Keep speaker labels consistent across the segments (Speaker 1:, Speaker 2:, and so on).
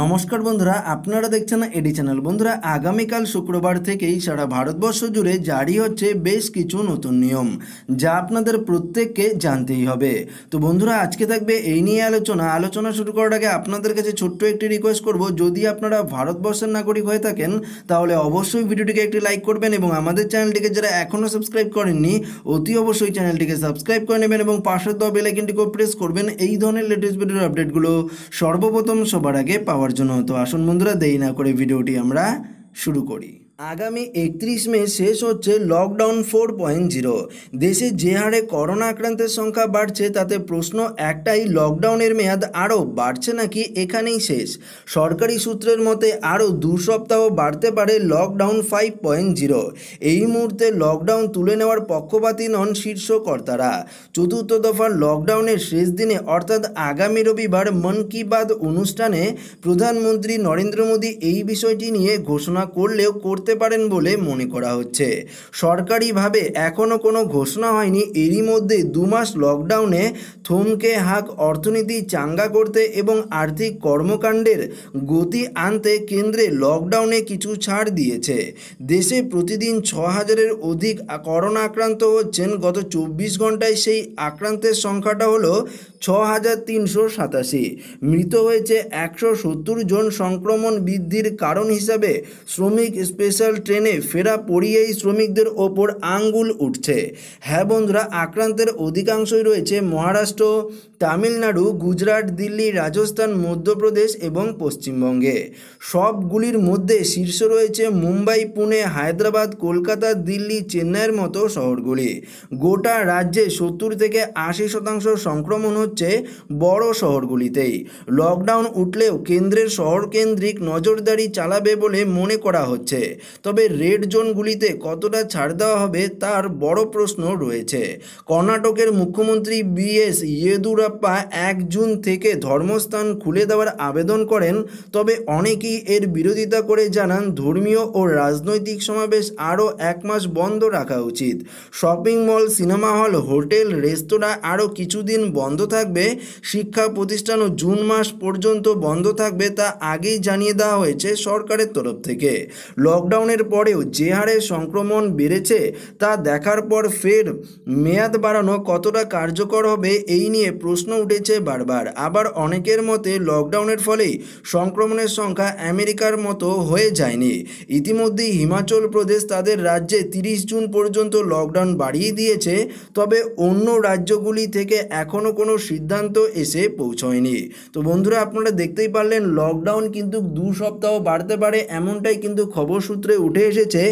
Speaker 1: নমস্কার বন্ধুরা আপনারা দেখছেন এডি চ্যানেল বন্ধুরা আগামীকাল শুক্রবার থেকেই সারা ভারতবর্ষ জুড়ে জারি হচ্ছে বেশ কিছু নতুন নিয়ম যা আপনাদের প্রত্যেককে জানতেই হবে তো বন্ধুরা আজকে থাকবে এই নিয়ে আলোচনা আলোচনা শুরু করার আগে আপনাদের কাছে ছোট্ট একটি রিকোয়েস্ট করব যদি আপনারা ভারতবর্ষের নাগরিক হয়ে থাকেন তাহলে অবশ্যই ভিডিওটিকে একটি লাইক করবেন এবং আমাদের চ্যানেলটিকে যারা এখনও সাবস্ক্রাইব করেননি অতি অবশ্যই চ্যানেলটিকে সাবস্ক্রাইব করে নেবেন এবং পাশের দেওয়া বেলাইকিনটিকেও প্রেস করবেন এই ধরনের লেটেস্ট ভিডিওর আপডেটগুলো সর্বপ্রথম সবার আগে পাওয়া পাওয়ার জন্য তো আসুন বন্ধুরা দেরি না করে ভিডিওটি আমরা শুরু করি আগামী একত্রিশ মে শেষ হচ্ছে লকডাউন ফোর পয়েন্ট জিরো দেশে যে হারে করোনা আক্রান্তের সংখ্যা বাড়ছে তাতে প্রশ্ন একটাই লকডাউনের মেয়াদ আরও বাড়ছে নাকি এখানেই শেষ সরকারি সূত্রের মতে আরও দু সপ্তাহ বাড়তে পারে লকডাউন ফাইভ পয়েন্ট জিরো এই মুহূর্তে লকডাউন তুলে নেওয়ার পক্ষপাতী নন শীর্ষ কর্তারা চতুর্থ দফার লকডাউনের শেষ দিনে অর্থাৎ আগামী রবিবার মন কি বাত অনুষ্ঠানে প্রধানমন্ত্রী নরেন্দ্র মোদী এই বিষয়টি নিয়ে ঘোষণা করলেও করতে করতে পারেন বলে মনে করা হচ্ছে সরকারিভাবে এখনও কোনো ঘোষণা হয়নি এরই মধ্যে দু মাস লকডাউনে থমকে হাক অর্থনীতি চাঙ্গা করতে এবং আর্থিক কর্মকাণ্ডের গতি আনতে কেন্দ্রে লকডাউনে কিছু ছাড় দিয়েছে দেশে প্রতিদিন ছ হাজারের অধিক করোনা আক্রান্ত হচ্ছেন গত চব্বিশ ঘন্টায় সেই আক্রান্তের সংখ্যাটা হলো ছ হাজার তিনশো সাতাশি মৃত হয়েছে একশো সত্তর জন সংক্রমণ বৃদ্ধির কারণ হিসাবে শ্রমিক স্পেশাল স্পেশাল ট্রেনে ফেরা পড়িয়েই শ্রমিকদের ওপর আঙ্গুল উঠছে হ্যাঁ বন্ধুরা আক্রান্তের অধিকাংশই রয়েছে মহারাষ্ট্র তামিলনাড়ু গুজরাট দিল্লি রাজস্থান মধ্যপ্রদেশ এবং পশ্চিমবঙ্গে সবগুলির মধ্যে শীর্ষ রয়েছে মুম্বাই পুনে হায়দ্রাবাদ কলকাতা দিল্লি চেন্নাইয়ের মতো শহরগুলি গোটা রাজ্যে সত্তর থেকে আশি শতাংশ সংক্রমণ হচ্ছে বড় শহরগুলিতেই লকডাউন উঠলেও কেন্দ্রের শহরকেন্দ্রিক নজরদারি চালাবে বলে মনে করা হচ্ছে তবে রেড জোনগুলিতে কতটা ছাড় দেওয়া হবে তার বড় প্রশ্ন রয়েছে কর্ণাটকের মুখ্যমন্ত্রী বি এস ইয়েদুরা মুনিরাপ্পা এক জুন থেকে ধর্মস্থান খুলে দেওয়ার আবেদন করেন তবে অনেকেই এর বিরোধিতা করে জানান ধর্মীয় ও রাজনৈতিক সমাবেশ আরও এক মাস বন্ধ রাখা উচিত shopping mall cinema hall hotel রেস্তোরাঁ আরও কিছুদিন বন্ধ থাকবে শিক্ষা প্রতিষ্ঠানও জুন মাস পর্যন্ত বন্ধ থাকবে তা আগেই জানিয়ে দেওয়া হয়েছে সরকারের তরফ থেকে লকডাউনের পরেও যে হারে সংক্রমণ বেড়েছে তা দেখার পর ফের মেয়াদ বাড়ানো কতটা কার্যকর হবে এই নিয়ে প্রশ্ন প্রশ্ন উঠেছে বারবার আবার অনেকের মতে লকডাউনের ফলে সংক্রমণের সংখ্যা আমেরিকার মতো হয়ে যায়নি ইতিমধ্যে হিমাচল প্রদেশ তাদের রাজ্যে তিরিশ জুন পর্যন্ত লকডাউন বাড়িয়ে দিয়েছে তবে অন্য রাজ্যগুলি থেকে এখনও কোনো সিদ্ধান্ত এসে পৌঁছয়নি তো বন্ধুরা আপনারা দেখতেই পারলেন লকডাউন কিন্তু দু সপ্তাহ বাড়তে পারে এমনটাই কিন্তু খবর সূত্রে উঠে এসেছে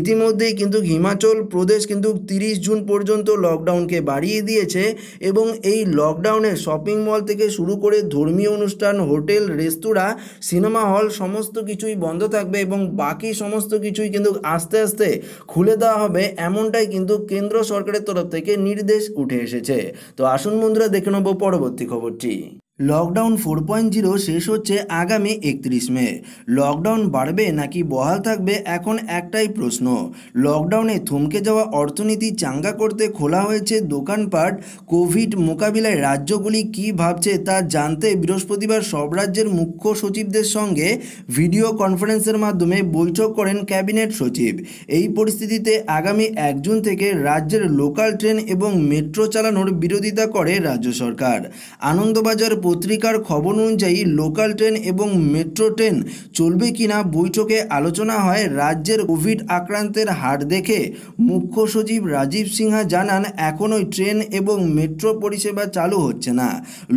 Speaker 1: ইতিমধ্যেই কিন্তু হিমাচল প্রদেশ কিন্তু তিরিশ জুন পর্যন্ত লকডাউনকে বাড়িয়ে দিয়েছে এবং এই লকডাউন লকডাউনে শপিং মল থেকে শুরু করে ধর্মীয় অনুষ্ঠান হোটেল রেস্তোরাঁ সিনেমা হল সমস্ত কিছুই বন্ধ থাকবে এবং বাকি সমস্ত কিছুই কিন্তু আস্তে আস্তে খুলে দেওয়া হবে এমনটাই কিন্তু কেন্দ্র সরকারের তরফ থেকে নির্দেশ উঠে এসেছে তো আসুন বন্ধুরা দেখে নেব পরবর্তী খবরটি লকডাউন ফোর পয়েন্ট জিরো শেষ হচ্ছে আগামী একত্রিশ মে লকডাউন বাড়বে নাকি বহাল থাকবে এখন একটাই প্রশ্ন লকডাউনে থমকে যাওয়া অর্থনীতি চাঙ্গা করতে খোলা হয়েছে দোকানপাট কোভিড মোকাবিলায় রাজ্যগুলি কি ভাবছে তা জানতে বৃহস্পতিবার সব রাজ্যের মুখ্য সচিবদের সঙ্গে ভিডিও কনফারেন্সের মাধ্যমে বৈঠক করেন ক্যাবিনেট সচিব এই পরিস্থিতিতে আগামী এক জুন থেকে রাজ্যের লোকাল ট্রেন এবং মেট্রো চালানোর বিরোধিতা করে রাজ্য সরকার আনন্দবাজার পত্রিকার খবর অনুযায়ী লোকাল ট্রেন এবং মেট্রো ট্রেন চলবে কিনা বৈঠকে আলোচনা হয় রাজ্যের কোভিড আক্রান্তের হার দেখে মুখ্য সচিব রাজীব সিনহা জানান এখনোই ট্রেন এবং মেট্রো পরিষেবা চালু হচ্ছে না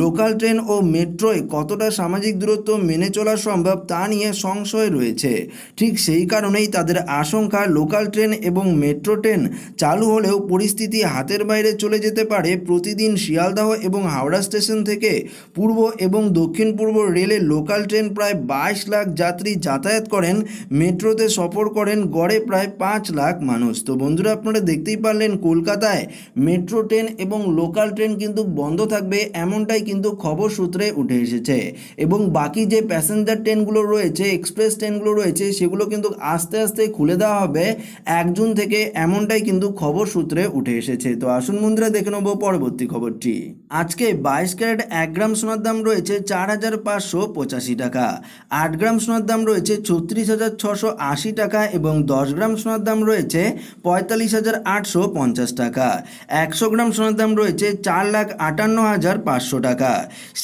Speaker 1: লোকাল ট্রেন ও মেট্রোয় কতটা সামাজিক দূরত্ব মেনে চলা সম্ভব তা নিয়ে সংশয় রয়েছে ঠিক সেই কারণেই তাদের আশঙ্কা লোকাল ট্রেন এবং মেট্রো ট্রেন চালু হলেও পরিস্থিতি হাতের বাইরে চলে যেতে পারে প্রতিদিন শিয়ালদাহ এবং হাওড়া স্টেশন থেকে পূর্ব এবং দক্ষিণ পূর্ব রেলে লোকাল ট্রেন প্রায় বাইশ লাখ যাত্রী যাতায়াত করেন মেট্রোতে সফর করেন গড়ে প্রায় পাঁচ লাখ মানুষ তো বন্ধুরা আপনারা দেখতেই পারলেন কলকাতায় মেট্রো ট্রেন এবং লোকাল ট্রেন কিন্তু বন্ধ থাকবে এমনটাই কিন্তু খবর সূত্রে উঠে এসেছে এবং বাকি যে প্যাসেঞ্জার ট্রেনগুলো রয়েছে এক্সপ্রেস ট্রেনগুলো রয়েছে সেগুলো কিন্তু আস্তে আস্তে খুলে দেওয়া হবে এক জুন থেকে এমনটাই কিন্তু খবর সূত্রে উঠে এসেছে তো আসুন বন্ধুরা দেখে নেব পরবর্তী খবরটি আজকে বাইশ ক্যারেট এক গ্রাম সোনার দাম রয়েছে চার হাজার পাঁচশো পঁচাশি টাকা আট গ্রাম সোনার দাম রয়েছে ছত্রিশ হাজার ছশো আশি টাকা এবং দশ গ্রাম সোনার দাম রয়েছে পঁয়তাল্লিশ হাজার আটশো পঞ্চাশ টাকা একশো গ্রাম সোনার দাম রয়েছে চার লাখ আটান্ন হাজার পাঁচশো টাকা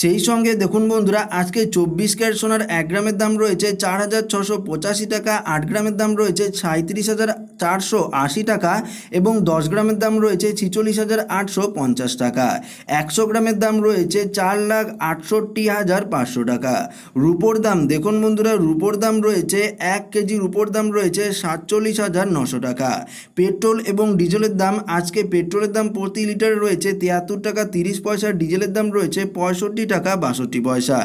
Speaker 1: সেই সঙ্গে দেখুন বন্ধুরা আজকে চব্বিশ ক্যারেট সোনার এক গ্রামের দাম রয়েছে চার হাজার ছশো পঁচাশি টাকা আট গ্রামের দাম রয়েছে সাঁত্রিশ হাজার চারশো আশি টাকা এবং দশ গ্রামের দাম রয়েছে ছিচল্লিশ হাজার আটশো পঞ্চাশ টাকা একশো গ্রামের দাম রয়েছে চার লাখ আটষট্টি হাজার পাঁচশো টাকা রুপোর দাম দেখুন বন্ধুরা রুপোর দাম রয়েছে এক কেজি রুপোর দাম রয়েছে সাতচল্লিশ হাজার নশো টাকা পেট্রোল এবং ডিজেলের দাম আজকে পেট্রোলের দাম প্রতি লিটার রয়েছে তিয়াত্তর টাকা তিরিশ পয়সা ডিজেলের দাম রয়েছে পঁয়ষট্টি টাকা বাষট্টি পয়সা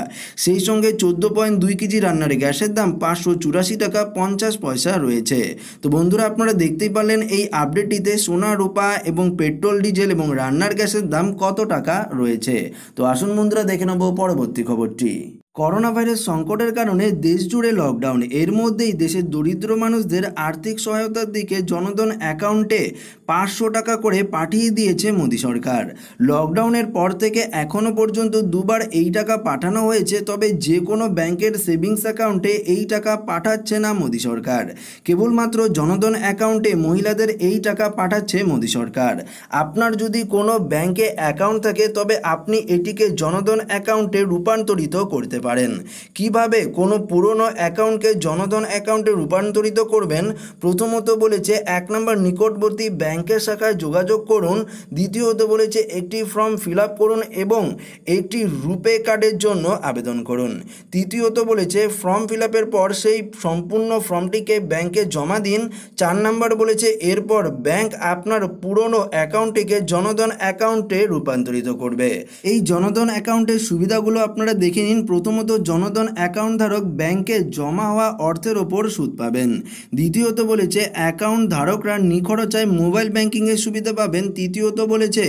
Speaker 1: সেই সঙ্গে চোদ্দো পয়েন্ট দুই কেজি রান্নার গ্যাসের দাম পাঁচশো চুরাশি টাকা পঞ্চাশ পয়সা রয়েছে তো বন্ধুরা আপনারা দেখতেই পারলেন এই আপডেটটিতে সোনা রূপা এবং পেট্রোল ডিজেল এবং রান্নার গ্যাসের দাম কত টাকা রয়েছে তো আসুন বন্ধুরা দেখে নেব পরবর্তী খবরটি করোনা ভাইরাস সংকটের কারণে দেশ জুড়ে লকডাউন এর মধ্যেই দেশের দরিদ্র মানুষদের আর্থিক সহায়তার দিকে জনধন অ্যাকাউন্টে পাঁচশো টাকা করে পাঠিয়ে দিয়েছে মোদী সরকার লকডাউনের পর থেকে এখনও পর্যন্ত দুবার এই টাকা পাঠানো হয়েছে তবে যে কোনো ব্যাংকের সেভিংস অ্যাকাউন্টে এই টাকা পাঠাচ্ছে না মোদী সরকার কেবলমাত্র জনধন অ্যাকাউন্টে মহিলাদের এই টাকা পাঠাচ্ছে মোদী সরকার আপনার যদি কোনো ব্যাংকে অ্যাকাউন্ট থাকে তবে আপনি এটিকে জনধন অ্যাকাউন্টে রূপান্তরিত করতে পারেন কিভাবে কোনো পুরনো অ্যাকাউন্টকে জনধন অ্যাকাউন্টে রূপান্তরিত করবেন প্রথমত বলেছে এক নম্বর নিকটবর্তী ব্যাংকের শাখায় যোগাযোগ করুন দ্বিতীয়ত বলেছে একটি ফর্ম ফিল করুন এবং একটি রুপে কার্ডের জন্য আবেদন করুন তৃতীয়ত বলেছে ফর্ম ফিল পর সেই সম্পূর্ণ ফর্মটিকে ব্যাংকে জমা দিন চার নম্বর বলেছে এরপর ব্যাংক আপনার পুরনো অ্যাকাউন্টটিকে জনধন অ্যাকাউন্টে রূপান্তরিত করবে এই জনধন অ্যাকাউন্টের সুবিধাগুলো আপনারা দেখে নিন প্রথম প্রথমত জনধন অ্যাকাউন্ট ধারক ব্যাংকে জমা হওয়া অর্থের ওপর সুদ পাবেন দ্বিতীয়ত বলেছে অ্যাকাউন্ট ধারকরা নিখরচায় মোবাইল ব্যাংকিংয়ের সুবিধা পাবেন তৃতীয়ত বলেছে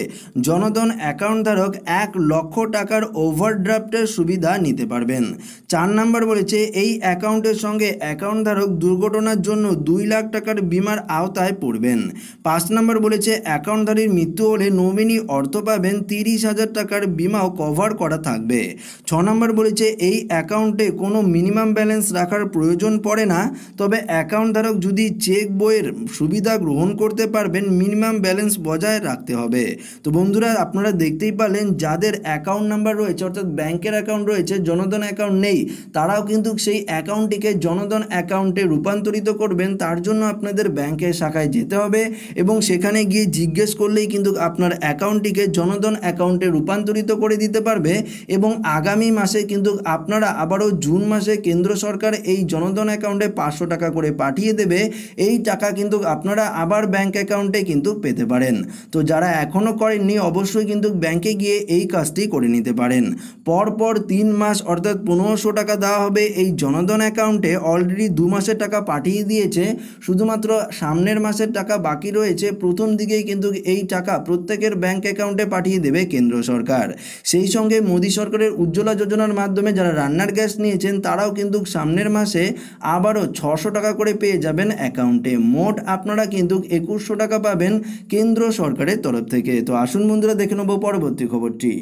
Speaker 1: জনধন অ্যাকাউন্ট ধারক এক লক্ষ টাকার ওভারড্রাফটের সুবিধা নিতে পারবেন চার নম্বর বলেছে এই অ্যাকাউন্টের সঙ্গে অ্যাকাউন্ট ধারক দুর্ঘটনার জন্য দুই লাখ টাকার বিমার আওতায় পড়বেন পাঁচ নম্বর বলেছে অ্যাকাউন্টধারীর মৃত্যু হলে নমিনি অর্থ পাবেন তিরিশ হাজার টাকার বিমাও কভার করা থাকবে ছ নম্বর বলেছে এই অ্যাকাউন্টে কোনো মিনিমাম ব্যালেন্স রাখার প্রয়োজন পড়ে না তবে অ্যাকাউন্ট ধারক যদি চেক বইয়ের সুবিধা গ্রহণ করতে পারবেন মিনিমাম ব্যালেন্স বজায় রাখতে হবে তো বন্ধুরা আপনারা দেখতেই পারলেন যাদের অ্যাকাউন্ট নাম্বার রয়েছে অর্থাৎ ব্যাংকের অ্যাকাউন্ট রয়েছে জনধন অ্যাকাউন্ট নেই তারাও কিন্তু সেই অ্যাকাউন্টটিকে জনধন অ্যাকাউন্টে রূপান্তরিত করবেন তার জন্য আপনাদের ব্যাংকের শাখায় যেতে হবে এবং সেখানে গিয়ে জিজ্ঞেস করলেই কিন্তু আপনার অ্যাকাউন্টটিকে জনধন অ্যাকাউন্টে রূপান্তরিত করে দিতে পারবে এবং আগামী মাসে কিন্তু আপনারা আবারও জুন মাসে কেন্দ্র সরকার এই জনধন অ্যাকাউন্টে পাঁচশো টাকা করে পাঠিয়ে দেবে এই টাকা কিন্তু আপনারা আবার ব্যাংক অ্যাকাউন্টে কিন্তু পেতে পারেন তো যারা এখনও করেননি অবশ্যই কিন্তু ব্যাংকে গিয়ে এই কাজটি করে নিতে পারেন পরপর তিন মাস অর্থাৎ পনেরোশো টাকা দেওয়া হবে এই জনধন অ্যাকাউন্টে অলরেডি দু মাসের টাকা পাঠিয়ে দিয়েছে শুধুমাত্র সামনের মাসের টাকা বাকি রয়েছে প্রথম দিকেই কিন্তু এই টাকা প্রত্যেকের ব্যাংক অ্যাকাউন্টে পাঠিয়ে দেবে কেন্দ্র সরকার সেই সঙ্গে মোদী সরকারের উজ্জ্বলা যোজনার মাধ্যমে যারা রান্নার গ্যাস নিয়েছেন তারাও কিন্তু সামনের মাসে আবারও ছশো টাকা করে পেয়ে যাবেন অ্যাকাউন্টে মোট আপনারা কিন্তু একুশশো টাকা পাবেন কেন্দ্র সরকারের তরফ থেকে তো আসুন বন্ধুরা দেখে নেব পরবর্তী খবরটি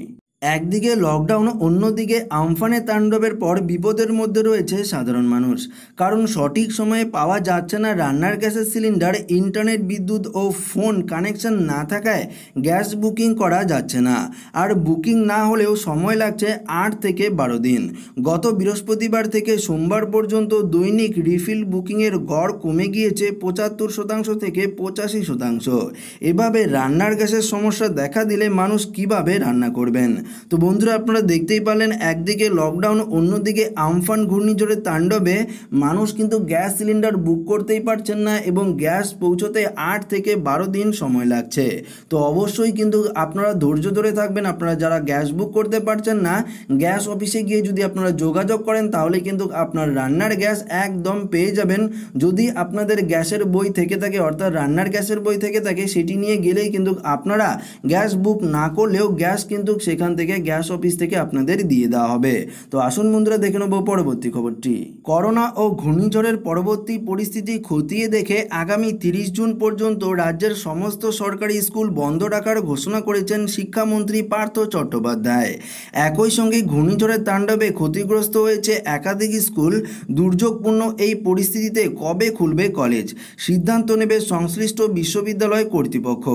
Speaker 1: একদিকে লকডাউন অন্যদিকে আমফানে তাণ্ডবের পর বিপদের মধ্যে রয়েছে সাধারণ মানুষ কারণ সঠিক সময়ে পাওয়া যাচ্ছে না রান্নার গ্যাসের সিলিন্ডার ইন্টারনেট বিদ্যুৎ ও ফোন কানেকশন না থাকায় গ্যাস বুকিং করা যাচ্ছে না আর বুকিং না হলেও সময় লাগছে আট থেকে বারো দিন গত বৃহস্পতিবার থেকে সোমবার পর্যন্ত দৈনিক রিফিল বুকিংয়ের গড় কমে গিয়েছে পঁচাত্তর শতাংশ থেকে পঁচাশি শতাংশ এভাবে রান্নার গ্যাসের সমস্যা দেখা দিলে মানুষ কিভাবে রান্না করবেন তো বন্ধুরা আপনারা দেখতেই পারলেন একদিকে লকডাউন অন্যদিকে আমফান ঘূর্ণিঝড়ের তাণ্ডবে মানুষ কিন্তু গ্যাস সিলিন্ডার বুক করতেই পারছেন না এবং গ্যাস পৌঁছতে আট থেকে বারো দিন সময় লাগছে তো অবশ্যই কিন্তু আপনারা ধৈর্য ধরে থাকবেন আপনারা যারা গ্যাস বুক করতে পারছেন না গ্যাস অফিসে গিয়ে যদি আপনারা যোগাযোগ করেন তাহলে কিন্তু আপনার রান্নার গ্যাস একদম পেয়ে যাবেন যদি আপনাদের গ্যাসের বই থেকে থাকে অর্থাৎ রান্নার গ্যাসের বই থেকে থাকে সেটি নিয়ে গেলেই কিন্তু আপনারা গ্যাস বুক না করলেও গ্যাস কিন্তু সেখান থেকে থেকে গ্যাস অফিস থেকে আপনাদের দিয়ে দেওয়া হবে তো আসুন বন্ধুরা দেখে নেব পরবর্তী খবরটি করোনা ও ঘূর্ণিঝড়ের পরবর্তী পরিস্থিতি খতিয়ে দেখে আগামী তিরিশ জুন পর্যন্ত রাজ্যের সমস্ত সরকারি স্কুল বন্ধ রাখার ঘোষণা করেছেন শিক্ষামন্ত্রী পার্থ চট্টোপাধ্যায় একই সঙ্গে ঘূর্ণিঝড়ের তাণ্ডবে ক্ষতিগ্রস্ত হয়েছে একাধিক স্কুল দুর্যোগপূর্ণ এই পরিস্থিতিতে কবে খুলবে কলেজ সিদ্ধান্ত নেবে সংশ্লিষ্ট বিশ্ববিদ্যালয় কর্তৃপক্ষ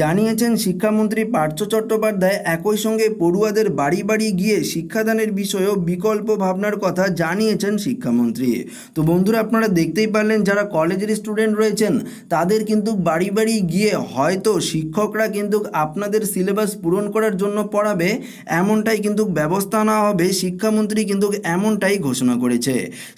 Speaker 1: জানিয়েছেন শিক্ষামন্ত্রী পার্থ চট্টোপাধ্যায় একই সঙ্গে পড়ুয়াদের বাড়ি বাড়ি গিয়ে শিক্ষাদানের বিষয়েও বিকল্প ভাবনার কথা জানিয়েছেন শিক্ষামন্ত্রী তো বন্ধুরা আপনারা দেখতেই পারলেন যারা কলেজের স্টুডেন্ট রয়েছেন তাদের কিন্তু বাড়ি বাড়ি গিয়ে হয়তো শিক্ষকরা কিন্তু আপনাদের সিলেবাস পূরণ করার জন্য পড়াবে এমনটাই কিন্তু ব্যবস্থা না হবে শিক্ষামন্ত্রী কিন্তু এমনটাই ঘোষণা করেছে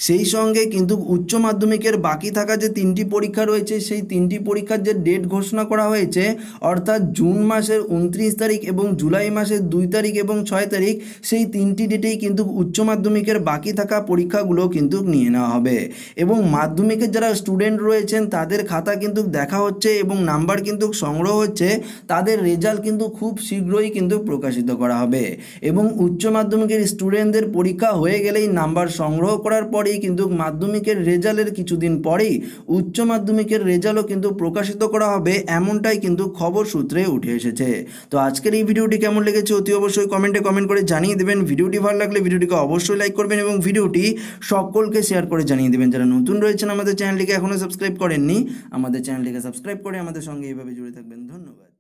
Speaker 1: সেই সঙ্গে কিন্তু উচ্চ মাধ্যমিকের বাকি থাকা যে তিনটি পরীক্ষা রয়েছে সেই তিনটি পরীক্ষার যে ডেট ঘোষণা করা হয়েছে অর্থাৎ জুন মাসের উনত্রিশ তারিখ এবং জুলাই মাসের দুই তারিখ এবং ছয় তারিখ সেই তিনটি ডেটেই কিন্তু উচ্চ মাধ্যমিকের বাকি থাকা পরীক্ষাগুলো কিন্তু নিয়ে নেওয়া হবে এবং মাধ্যমিকের যারা স্টুডেন্ট রয়েছেন তাদের খাতা কিন্তু দেখা হচ্ছে এবং নাম্বার কিন্তু সংগ্রহ হচ্ছে তাদের রেজাল্ট কিন্তু খুব শীঘ্রই কিন্তু প্রকাশিত করা হবে এবং উচ্চ মাধ্যমিকের স্টুডেন্টদের পরীক্ষা হয়ে গেলেই নাম্বার সংগ্রহ করার পরেই কিন্তু মাধ্যমিকের রেজাল্টের কিছুদিন পরেই উচ্চ মাধ্যমিকের রেজাল্টও কিন্তু প্রকাশিত করা হবে এমনটাই কিন্তু খবর সূত্রে উঠে এসেছে তো আজকের এই ভিডিওটি কেমন লেগেছে অতি অবশ্যই কমেন্টে কমেন্ট করে জানিয়ে দেবেন ভিডিওটি ভালো লাগলে ভিডিওটিকে অবশ্যই লাইক করবেন এবং ভিডিওটি সকলকে শেয়ার করে জানিয়ে দেবেন যারা নতুন রয়েছেন আমাদের চ্যানেলটিকে এখনও সাবস্ক্রাইব করেননি আমাদের চ্যানেলটিকে সাবস্ক্রাইব করে আমাদের সঙ্গে এইভাবে জুড়ে থাকবেন ধন্যবাদ